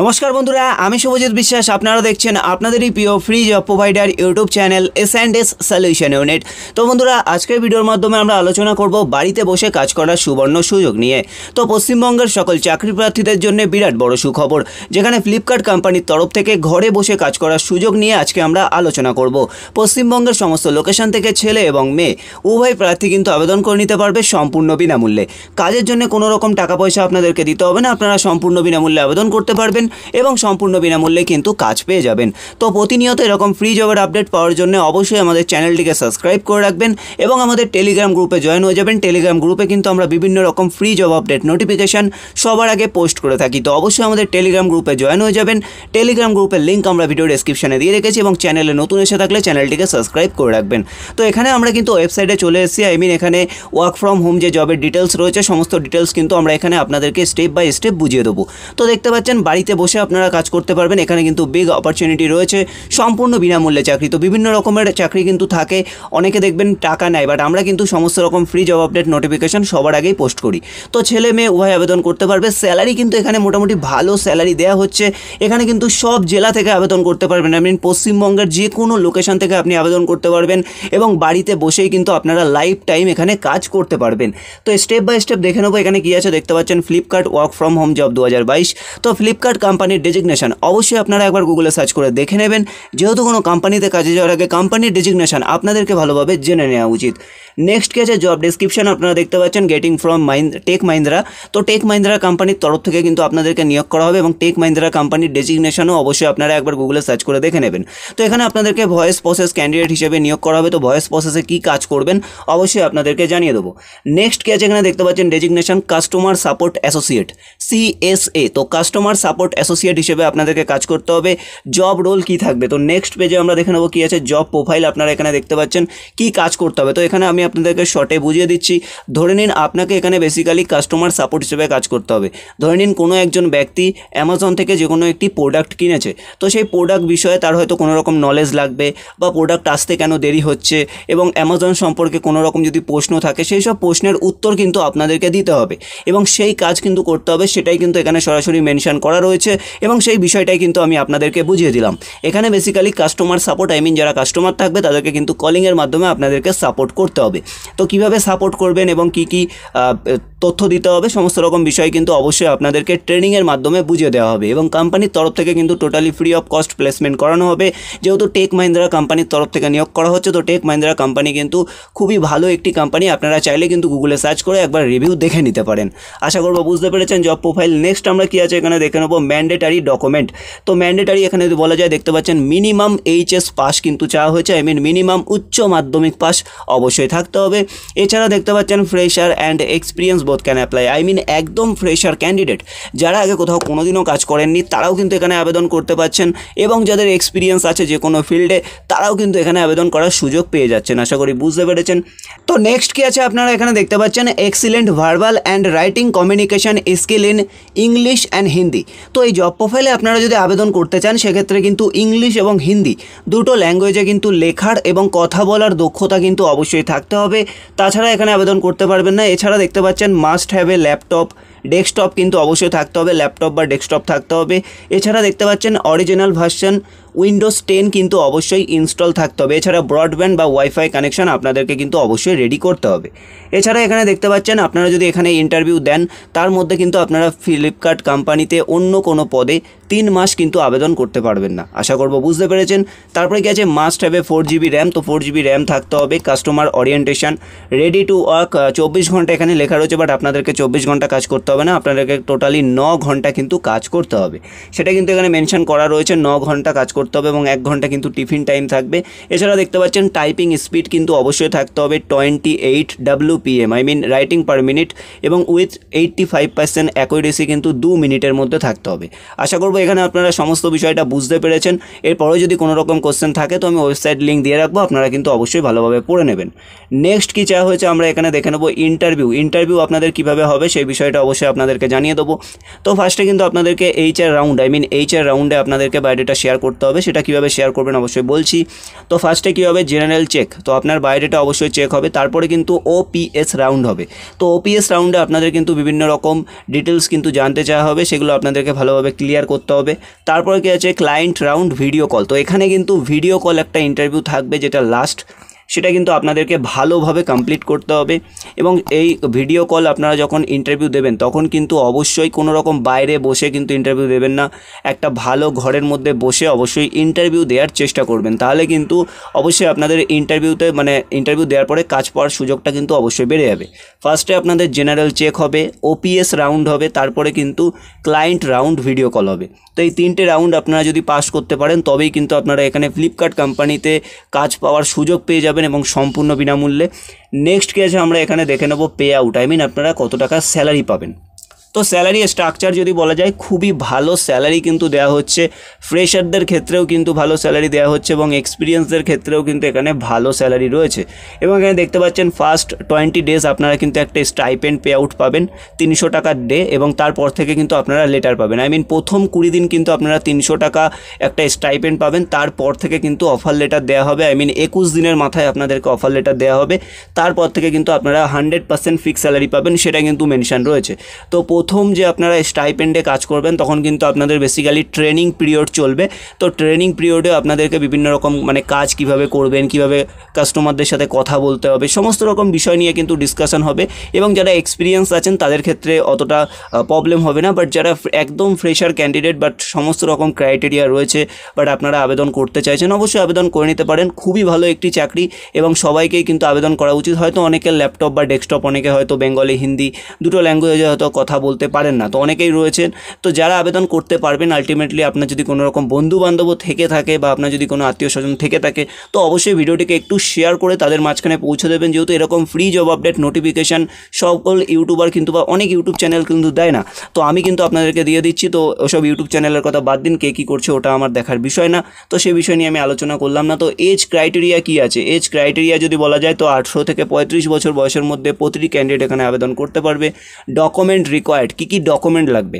নমস্কার বন্ধুরা আমি শুভজিৎ বিশ্বাস আপনারা দেখছেন আপনাদেরই প্রিয় free job provider YouTube channel S and S solution unit তো বন্ধুরা আজকের ভিডিওর মাধ্যমে আমরা আলোচনা করব বাড়িতে বসে কাজ করার সুবর্ণ সুযোগ নিয়ে তো পশ্চিমবঙ্গের সকল চাকরি প্রার্থীদের জন্য বিরাট বড় সুখবর যেখানে ফ্লিপকার্ট কোম্পানির তরফ থেকে ঘরে বসে কাজ করার সুযোগ নিয়ে আজকে আমরা আলোচনা করব পশ্চিমবঙ্গের সমস্ত লোকেশন থেকে ছেলে এবং মেয়ে উভয় প্রার্থী কিন্তু আবেদন করে নিতে পারবে সম্পূর্ণ বিনামূল্যে কাজের জন্য কোনো রকম টাকা পয়সা আপনাদেরকে দিতে হবে না আপনারা সম্পূর্ণ বিনামূল্যে আবেদন করতে পারবেন এবং সম্পূর্ণ বিনামূল্যে কিন্তু কাজ পেয়ে যাবেন তো প্রতিনিয়ত এরকম ফ্রি জবের আপডেট পাওয়ার জন্য অবশ্যই আমাদের চ্যানেলটিকে সাবস্ক্রাইব করে রাখবেন এবং আমাদের টেলিগ্রাম গ্রুপে জয়েন হয়ে যাবেন টেলিগ্রাম গ্রুপে কিন্তু আমরা বিভিন্ন রকম ফ্রি জব আপডেট নোটিফিকেশান সবার আগে পোস্ট করে থাকি তো অবশ্যই আমাদের টেলিগ্রাম গ্রুপে জয়েন হয়ে যাবেন টেলিগ্রাম গ্রুপের লিঙ্ক আমরা ভিডিও ডেসক্রিপশানে দিয়ে রেখেছি এবং চ্যানেলে নতুন এসে থাকলে চ্যানেলটিকে সাবস্ক্রাইব করে রাখবেন তো এখানে আমরা কিন্তু ওয়েবসাইটে চলে এসেছি আই মিন এখানে ওয়ার্ক ফ্রম হোম যে জবের ডিটেলস রয়েছে সমস্ত ডিটেলস কিন্তু আমরা এখানে আপনাদেরকে স্টেপ বাই স্টেপ বুঝিয়ে দেবো তো দেখতে পাচ্ছেন বাড়িতে বসে আপনারা কাজ করতে পারবেন এখানে কিন্তু বিগ অপরচুনিটি রয়েছে সম্পূর্ণ বিনামূল্যে চাকরি তো বিভিন্ন রকমের চাকরি কিন্তু থাকে অনেকে দেখবেন টাকা নেয় বাট আমরা কিন্তু সমস্ত রকম ফ্রি জব আপডেট নোটিফিকেশান সবার আগেই পোস্ট করি তো ছেলে মেয়ে উভয় আবেদন করতে পারবে স্যালারি কিন্তু এখানে মোটামুটি ভালো স্যালারি দেওয়া হচ্ছে এখানে কিন্তু সব জেলা থেকে আবেদন করতে পারবেন আই মিন পশ্চিমবঙ্গের যে কোনো লোকেশান থেকে আপনি আবেদন করতে পারবেন এবং বাড়িতে বসেই কিন্তু আপনারা লাইফ টাইম এখানে কাজ করতে পারবেন তো স্টেপ বাই স্টেপ দেখে নেবো এখানে কী আছে দেখতে পাচ্ছেন Flipkart work from home job দু তো ফ্লিপকার্ট কোম্পানির ডেজিগনেশান অবশ্যই আপনারা একবার গুগলে সার্চ করে দেখে নেবেন যেহেতু কোনো কোম্পানিতে কাজে যাওয়ার আগে কোম্পানির ডেজিগনেশান আপনাদেরকে ভালোভাবে জেনে নেওয়া উচিত নেক্সট কে আছে জব ডেসক্রিপশন আপনারা দেখতে পাচ্ছেন getting from mind tech Mahindra তো টেক মাইন্দ্রা কোম্পানির তরফ থেকে কিন্তু আপনাদেরকে নিয়োগ করা হবে এবং টেক মাইন্দ্রা কোম্পানির ডেজিগনেশনও অবশ্যই আপনারা একবার গুগলে সার্চ করে দেখে নেবেন তো এখানে আপনাদেরকে ভয়েস প্রসেস ক্যান্ডিডেট হিসেবে নিয়োগ করা হবে তো ভয়েস প্রসেসে কী কাজ করবেন অবশ্যই আপনাদেরকে জানিয়ে দেবো নেক্সট কে আছে এখানে দেখতে পাচ্ছেন designation customer support associate CSA তো কাস্টমার সাপোর্ট সাপোর্ট অ্যাসোসিয়েট হিসেবে আপনাদেরকে কাজ করতে হবে জব রোল কি থাকবে তো নেক্সট পেজে আমরা দেখে নেবো কী আছে জব প্রোফাইল আপনারা এখানে দেখতে পাচ্ছেন কি কাজ করতে হবে তো এখানে আমি আপনাদেরকে শর্টে বুঝিয়ে দিচ্ছি ধরে নিন আপনাকে এখানে বেসিক্যালি কাস্টমার সাপোর্ট হিসেবে কাজ করতে হবে ধরে নিন কোনো একজন ব্যক্তি অ্যামাজন থেকে যে কোনো একটি প্রোডাক্ট কিনেছে তো সেই প্রোডাক্ট বিষয়ে তার হয়তো কোনো রকম নলেজ লাগবে বা প্রোডাক্ট আসতে কেন দেরি হচ্ছে এবং অ্যামাজন সম্পর্কে কোনো রকম যদি প্রশ্ন থাকে সেই সব প্রশ্নের উত্তর কিন্তু আপনাদেরকে দিতে হবে এবং সেই কাজ কিন্তু করতে হবে সেটাই কিন্তু এখানে সরাসরি মেনশন করা রয়েছে রয়েছে এবং সেই বিষয়টাই কিন্তু আমি আপনাদেরকে বুঝিয়ে দিলাম এখানে basically customer support I mean যারা কাস্টমার থাকবে তাদেরকে কিন্তু কলিংয়ের মাধ্যমে আপনাদেরকে সাপোর্ট করতে হবে তো কিভাবে সাপোর্ট করবেন এবং কি কি তথ্য দিতে হবে সমস্ত রকম বিষয় কিন্তু অবশ্যই আপনাদেরকে ট্রেনিংয়ের মাধ্যমে বুঝিয়ে দেওয়া হবে এবং কোম্পানির তরফ থেকে কিন্তু totally free of cost placement করানো হবে যেহেতু টেক মাহিন্দ্রা কোম্পানির তরফ থেকে নিয়োগ করা হচ্ছে তো টেক মাহিন্দ্রা কোম্পানি কিন্তু খুবই ভালো একটি কোম্পানি আপনারা চাইলে কিন্তু গুগলে সার্চ করে একবার রিভিউ দেখে নিতে পারেন আশা করবো বুঝতে পেরেছেন জব প্রোফাইল নেক্সট আমরা কী আছে এখানে দেখে নেবো ম্যান্ডেটারি ডকুমেন্ট তো ম্যান্ডেটারি এখানে যদি বলা যায় দেখতে পাচ্ছেন মিনিমাম এইচএস পাস কিন্তু চাওয়া হয়েছে আই মিন মিনিমাম উচ্চ মাধ্যমিক পাস অবশ্যই থাকতে হবে এছাড়া দেখতে পাচ্ছেন fresher and experience both can apply I mean একদম ফ্রেশার ক্যান্ডিডেট যারা আগে কোথাও কোনোদিনও কাজ করেননি তারাও কিন্তু এখানে আবেদন করতে পারছেন এবং যাদের এক্সপিরিয়েন্স আছে যে কোনো ফিল্ডে তারাও কিন্তু এখানে আবেদন করার সুযোগ পেয়ে যাচ্ছেন আশা করি বুঝতে পেরেছেন তো নেক্সট কি আছে আপনারা এখানে দেখতে পাচ্ছেন excellent verbal and writing communication skill in English and Hindi তো তো এই জব প্রোফাইলে আপনারা যদি আবেদন করতে চান সেক্ষেত্রে কিন্তু ইংলিশ এবং হিন্দি দুটো ল্যাঙ্গুয়েজে কিন্তু লেখার এবং কথা বলার দক্ষতা কিন্তু অবশ্যই থাকতে হবে তাছাড়া এখানে আবেদন করতে পারবেন না এছাড়া দেখতে পাচ্ছেন must have a laptop desktop কিন্তু অবশ্যই থাকতে হবে ল্যাপটপ বা ডেস্কটপ থাকতে হবে এছাড়া দেখতে পাচ্ছেন অরিজিনাল ভার্সন উইন্ডোজ টেন কিন্তু অবশ্যই ইনস্টল থাকতে হবে এছাড়া ব্রডব্যান্ড বা ওয়াইফাই কানেকশন আপনাদেরকে কিন্তু অবশ্যই রেডি করতে হবে এছাড়া এখানে দেখতে পাচ্ছেন আপনারা যদি এখানে ইন্টারভিউ দেন তার মধ্যে কিন্তু আপনারা ফ্লিপকার্ট কোম্পানিতে অন্য কোনো পদে তিন মাস কিন্তু আবেদন করতে পারবেন না আশা করব বুঝতে পেরেছেন তারপরে কি আছে must have four GB RAM তো ফোর জিবি র্যাম থাকতে হবে customer orientation ready to work চব্বিশ ঘন্টা এখানে লেখা রয়েছে বাট আপনাদেরকে চব্বিশ ঘন্টা কাজ করতে হবে না আপনাদেরকে টোটালি ন ঘন্টা কিন্তু কাজ করতে হবে সেটা কিন্তু এখানে মেনশন করা রয়েছে ন ঘন্টা কাজ করতে করতে হবে এবং এক ঘন্টা কিন্তু টিফিন টাইম থাকবে এছাড়া দেখতে পাচ্ছেন টাইপিং স্পিড কিন্তু অবশ্যই থাকতে হবে twenty eight WPM I mean writing per minute এবং with eighty five percent accuracy কিন্তু দু মিনিটের মধ্যে থাকতে হবে আশা করবো এখানে আপনারা সমস্ত বিষয়টা বুঝতে পেরেছেন এরপরেও যদি কোনো রকম কোশ্চেন থাকে তো আমি ওয়েবসাইট লিঙ্ক দিয়ে রাখবো আপনারা কিন্তু অবশ্যই ভালোভাবে পড়ে নেবেন নেক্সট কী চাওয়া হয়েছে আমরা এখানে দেখে নেবো ইন্টারভিউ ইন্টারভিউ আপনাদের কীভাবে হবে সেই বিষয়টা অবশ্যই আপনাদেরকে জানিয়ে দেবো তো ফার্স্টে কিন্তু আপনাদেরকে H R round I mean আর রাউন্ডে আপনাদেরকে বায়োডেটা শেয়ার করতে হবে হবে সেটা কিভাবে শেয়ার করবেন অবশ্যই বলছি তো ফার্স্টে কী হবে জেনারেল চেক তো আপনার বায়োডেটা অবশ্যই চেক হবে তারপরে কিন্তু ওপিএস রাউন্ড হবে তো ওপিএস রাউন্ডে আপনাদের কিন্তু বিভিন্ন রকম ডিটেলস কিন্তু জানতে চাওয়া হবে সেগুলো আপনাদেরকে ভালোভাবে ক্লিয়ার করতে হবে তারপরে কী আছে ক্লায়েন্ট রাউন্ড ভিডিও কল তো এখানে কিন্তু ভিডিও কল একটা ইন্টারভিউ থাকবে যেটা লাস্ট সেটা কিন্তু আপনাদেরকে ভালোভাবে কমপ্লিট করতে হবে এবং এই ভিডিও কল আপনারা যখন ইন্টারভিউ দেবেন তখন কিন্তু অবশ্যই কোনো রকম বাইরে বসে কিন্তু ইন্টারভিউ দেবেন না একটা ভালো ঘরের মধ্যে বসে অবশ্যই ইন্টারভিউ দেওয়ার চেষ্টা করবেন তাহলে কিন্তু অবশ্যই আপনাদের ইন্টারভিউতে মানে ইন্টারভিউ দেওয়ার পরে কাজ পাওয়ার সুযোগটা কিন্তু অবশ্যই বেড়ে যাবে ফার্স্টে আপনাদের জেনারেল চেক হবে ওপিএস রাউন্ড হবে তারপরে কিন্তু ক্লায়েন্ট রাউন্ড ভিডিও কল হবে তো এই তিনটে রাউন্ড আপনারা যদি পাস করতে পারেন তবেই কিন্তু আপনারা এখানে ফ্লিপকার্ট কোম্পানিতে কাজ পাওয়ার সুযোগ পেয়ে যাবেন পাবেন এবং সম্পূর্ণ বিনামূল্যে নেক্সট কি আছে আমরা এখানে দেখে নেব পে আউট আই মিন আপনারা কত টাকা স্যালারি পাবেন তো স্যালারি স্ট্রাকচার যদি বলা যায় খুবই ভালো স্যালারি কিন্তু দেওয়া হচ্ছে ফ্রেশারদের ক্ষেত্রেও কিন্তু ভালো স্যালারি দেওয়া হচ্ছে এবং এক্সপিরিয়েন্সদের ক্ষেত্রেও কিন্তু এখানে ভালো স্যালারি রয়েছে এবং এখানে দেখতে পাচ্ছেন ফার্স্ট টোয়েন্টি ডেজ আপনারা কিন্তু একটা স্টাইপেন্ড পে আউট পাবেন তিনশো টাকার ডে এবং তারপর থেকে কিন্তু আপনারা লেটার পাবেন আই মিন প্রথম কুড়ি দিন কিন্তু আপনারা তিনশো টাকা একটা স্টাইপেন্ড পাবেন তারপর থেকে কিন্তু অফার লেটার দেওয়া হবে আই মিন একুশ দিনের মাথায় আপনাদেরকে অফার লেটার দেওয়া হবে তারপর থেকে কিন্তু আপনারা হান্ড্রেড পার্সেন্ট ফিক্স স্যালারি পাবেন সেটা কিন্তু মেনশান রয়েছে তো প্রথম যে আপনারা স্টাইপেন্ডে কাজ করবেন তখন কিন্তু আপনাদের বেসিক্যালি ট্রেনিং পিরিয়ড চলবে তো ট্রেনিং পিরিয়ডে আপনাদেরকে বিভিন্ন রকম মানে কাজ কিভাবে করবেন কিভাবে কাস্টমারদের সাথে কথা বলতে হবে সমস্ত রকম বিষয় নিয়ে কিন্তু ডিসকাশন হবে এবং যারা এক্সপিরিয়েন্স আছেন তাদের ক্ষেত্রে অতটা প্রবলেম হবে না বাট যারা একদম ফ্রেশার ক্যান্ডিডেট বাট সমস্ত রকম ক্রাইটেরিয়া রয়েছে বাট আপনারা আবেদন করতে চাইছেন অবশ্যই আবেদন করে নিতে পারেন খুবই ভালো একটি চাকরি এবং সবাইকেই কিন্তু আবেদন করা উচিত হয়তো অনেকের ল্যাপটপ বা ডেস্কটপ অনেকে হয়তো বেঙ্গলি হিন্দি দুটো ল্যাঙ্গুয়েজে হয়তো কথা বলতে পারেন না তো অনেকেই রয়েছেন তো যারা আবেদন করতে পারবেন আলটিমেটলি আপনার যদি কোনো রকম বন্ধু বান্ধব থেকে থাকে বা আপনার যদি কোনো আত্মীয় স্বজন থেকে থাকে তো অবশ্যই ভিডিওটিকে একটু শেয়ার করে তাদের মাঝখানে পৌঁছে দেবেন যেহেতু এরকম ফ্রি জব আপডেট নোটিফিকেশান সকল ইউটিউবার কিন্তু বা অনেক ইউটিউব চ্যানেল কিন্তু দেয় না তো আমি কিন্তু আপনাদেরকে দিয়ে দিচ্ছি তো ওসব ইউটিউব চ্যানেলের কথা বাদ দিন কে কী করছে ওটা আমার দেখার বিষয় না তো সেই বিষয় নিয়ে আমি আলোচনা করলাম না তো এজ ক্রাইটেরিয়া কি আছে এজ ক্রাইটেরিয়া যদি বলা যায় তো আঠেরো থেকে পঁয়ত্রিশ বছর বয়সের মধ্যে প্রতিটি ক্যান্ডিডেট এখানে আবেদন করতে পারবে ডকুমেন্ট রিকোয়ার রিকোয়ার্ড কী কী ডকুমেন্ট লাগবে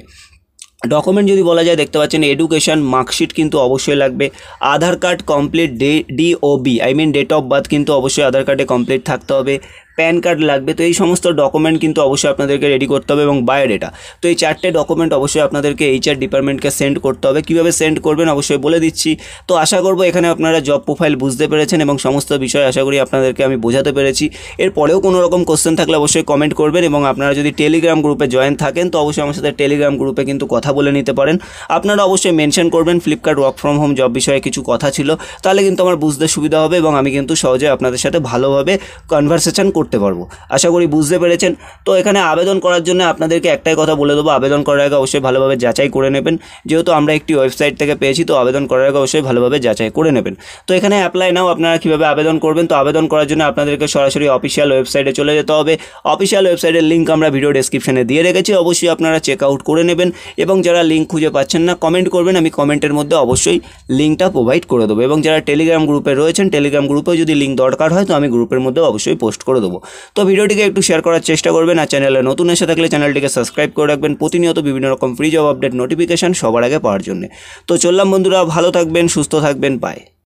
ডকুমেন্ট যদি বলা যায় দেখতে পাচ্ছেন এডুকেশন মার্কশিট কিন্তু অবশ্যই লাগবে Aadhaar card complete day DOB I mean date of birth কিন্তু অবশ্যই আধার কার্ডে কমপ্লিট থাকতে হবে প্যান কার্ড লাগবে তো এই সমস্ত ডকুমেন্ট কিন্তু অবশ্যই আপনাদেরকে রেডি করতে হবে এবং বায়োডেটা তো এই চারটে ডকুমেন্ট অবশ্যই আপনাদেরকে এইচআর ডিপার্টমেন্টকে সেন্ড করতে হবে কীভাবে সেন্ড করবেন অবশ্যই বলে দিচ্ছি তো আশা করব এখানে আপনারা জব প্রোফাইল বুঝতে পেরেছেন এবং সমস্ত বিষয় আশা করি আপনাদেরকে আমি বোঝাতে পেরেছি এরপরেও কোনো রকম কোশ্চেন থাকলে অবশ্যই কমেন্ট করবেন এবং আপনারা যদি টেলিগ্রাম গ্রুপে জয়েন থাকেন তো অবশ্যই আমার সাথে টেলিগ্রাম গ্রুপে কিন্তু কথা বলে নিতে পারেন আপনারা অবশ্যই মেনশন করবেন Flipkart work from home job বিষয়ে কিছু কথা ছিল তাহলে কিন্তু আমার বুঝতে সুবিধা হবে এবং আমি কিন্তু সহজে আপনাদের সাথে ভালোভাবে কনভারসেশন করতে করতে পারবো আশা করি বুঝতে পেরেছেন তো এখানে আবেদন করার জন্য আপনাদেরকে একটাই কথা বলে দেবো আবেদন করার আগে অবশ্যই ভালোভাবে যাচাই করে নেবেন যেহেতু আমরা একটি ওয়েবসাইট থেকে পেয়েছি তো আবেদন করার আগে অবশ্যই ভালোভাবে যাচাই করে নেবেন তো এখানে অ্যাপ্লাই নাও আপনারা কীভাবে আবেদন করবেন তো আবেদন করার জন্য আপনাদেরকে সরাসরি অফিসিয়াল ওয়েবসাইটে চলে যেতে হবে অফিসিয়াল ওয়েবসাইটের লিঙ্ক আমরা ভিডিও ডেসক্রিপশনে দিয়ে রেখেছি অবশ্যই আপনারা চেক আউট করে নেবেন এবং যারা লিঙ্ক খুঁজে পাচ্ছেন না কমেন্ট করবেন আমি কমেন্টের মধ্যে অবশ্যই লিঙ্কটা প্রোভাইড করে দেবো এবং যারা টেলিগ্রাম গ্রুপে রয়েছেন টেলিগ্রাম গ্রুপেও যদি লিঙ্ক দরকার হয় তো আমি গ্রুপের মধ্যে অবশ্যই পোস্ট করে দেবো তো ভিডিওটিকে একটু শেয়ার করার চেষ্টা করবেন আর চ্যানেলে নতুন এসে থাকলে চ্যানেলটিকে সাবস্ক্রাইব করে রাখবেন প্রতিনিয়ত বিভিন্ন রকম ফ্রি জব আপডেট নোটিফিকেশান সবার আগে পাওয়ার জন্য তো চললাম বন্ধুরা ভালো থাকবেন সুস্থ থাকবেন পায়